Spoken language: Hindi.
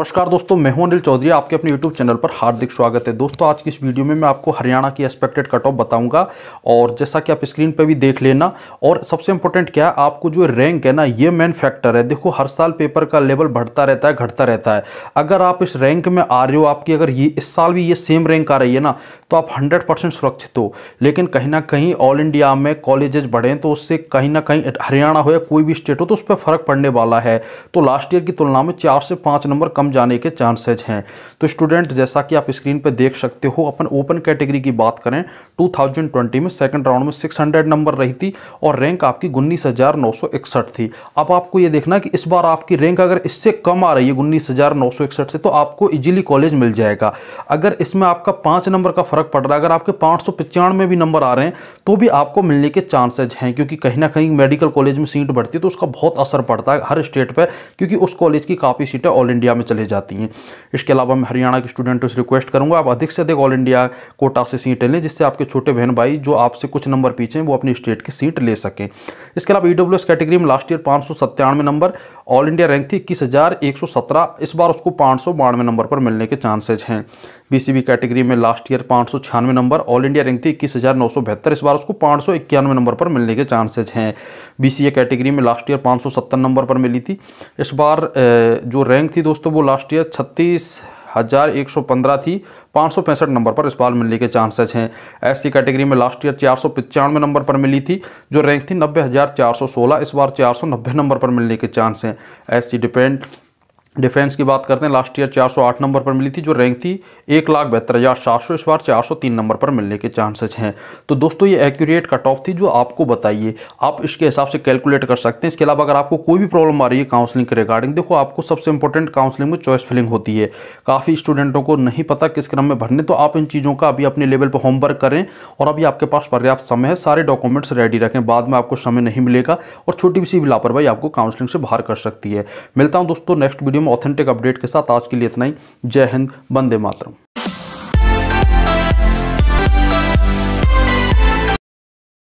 नमस्कार दोस्तों मैं हूं अनिल चौधरी आपके अपने YouTube चैनल पर हार्दिक स्वागत है दोस्तों आज की इस वीडियो में मैं आपको हरियाणा की एक्सपेक्टेड कट ऑफ बताऊंगा और जैसा कि आप स्क्रीन पर भी देख लेना और सबसे इंपॉर्टेंट क्या है आपको जो रैंक है ना ये मेन फैक्टर है देखो हर साल पेपर का लेवल बढ़ता रहता है घटता रहता है अगर आप इस रैंक में आ रहे हो आपकी अगर ये इस साल भी ये सेम रैंक आ रही है ना तो आप हंड्रेड सुरक्षित हो लेकिन कहीं ना कहीं ऑल इंडिया में कॉलेजेज बढ़ें तो उससे कहीं ना कहीं हरियाणा हो या कोई भी स्टेट हो तो उस पर फर्क पड़ने वाला है तो लास्ट ईयर की तुलना में चार से पाँच नंबर कम जाने के चांसेज हैं तो स्टूडेंट जैसा कि आप स्क्रीन पर देख सकते हो अपन ओपन कैटेगरी की बात करें 2020 में सेकंड राउंड में 600 नंबर रही थी और रैंक आपकी उन्नीस थी अब आपको ये देखना कि इस बार आपकी रैंक अगर इससे कम आ रही है उन्नीस से तो आपको इजीली कॉलेज मिल जाएगा अगर इसमें आपका पाँच नंबर का फ़र्क पड़ रहा है अगर आपके पाँच में भी नंबर आ रहे हैं तो भी आपको मिलने के चांसेज हैं क्योंकि कहीं ना कहीं मेडिकल कॉलेज में सीट बढ़ती है तो उसका बहुत असर पड़ता है हर स्टेट पर क्योंकि उस कॉलेज की काफ़ी सीटें ऑल इंडिया में चल चले जाती हैं इसके अलावा मैं हरियाणा के स्टूडेंटों से रिक्वेस्ट करूँगा आप अधिक से अधिक ऑल इंडिया कोटा से सीटें लें जिससे आपके छोटे बहन भाई जो आपसे कुछ नंबर पीछे हैं वो अपनी स्टेट की सीट ले सकें इसके अलावा ई e कैटेगरी में लास्ट ईयर पाँच नंबर ऑल इंडिया रैंक थी इक्कीस इस बार उसको पाँच नंबर पर मिलने के चांसेज हैं बीसीबी कैटेगरी में लास्ट ईयर पाँच नंबर ऑल इंडिया रैंक थी इक्कीस इस बार उसको पाँच नंबर पर मिलने के चांसेज हैं बीसीए कैटेगरी में लास्ट ईयर पाँच नंबर पर मिली थी इस बार जो रैंक थी दोस्तों वो लास्ट ईयर छत्तीस हज़ार एक सौ पंद्रह थी पाँच सौ पैंसठ नंबर पर इस बार मिलने के चांसेस हैं एससी कैटेगरी में लास्ट ईयर चार सौ पचानवे नंबर पर मिली थी जो रैंक थी नब्बे हज़ार चार सौ सोलह इस बार चार सौ नब्बे नंबर पर मिलने के चांस हैं ऐसी डिपेंड डिफेंस की बात करते हैं लास्ट ईयर 408 नंबर पर मिली थी जो रैंक थी एक लाख बहत्तर हज़ार सात सौ इस बार 403 नंबर पर मिलने के चांसेस हैं तो दोस्तों ये एक्यूरेट कट ऑफ थी जो आपको बताइए आप इसके हिसाब से कैलकुलेट कर सकते हैं इसके अलावा अगर आपको कोई भी प्रॉब्लम आ रही है काउंसलिंग के रिगार्डिंग देखो आपको सबसे इंपॉर्टेंट काउंसलिंग में चॉइस फिलिंग होती है काफ़ी स्टूडेंटों को नहीं पता किस क्रम में भरने तो आप इन चीज़ों का अभी अपने लेवल पर होमवर्क करें और अभी आपके पास पर्याप्त समय है सारे डॉक्यूमेंट्स रेडी रखें बाद में आपको समय नहीं मिलेगा और छोटी सी भी लापरवाही आपको काउंसलिंग से बाहर कर सकती है मिलता हूँ दोस्तों नेक्स्ट वीडियो ऑथेंटिक अपडेट के साथ आज के लिए इतना ही जय हिंद वंदे मातरम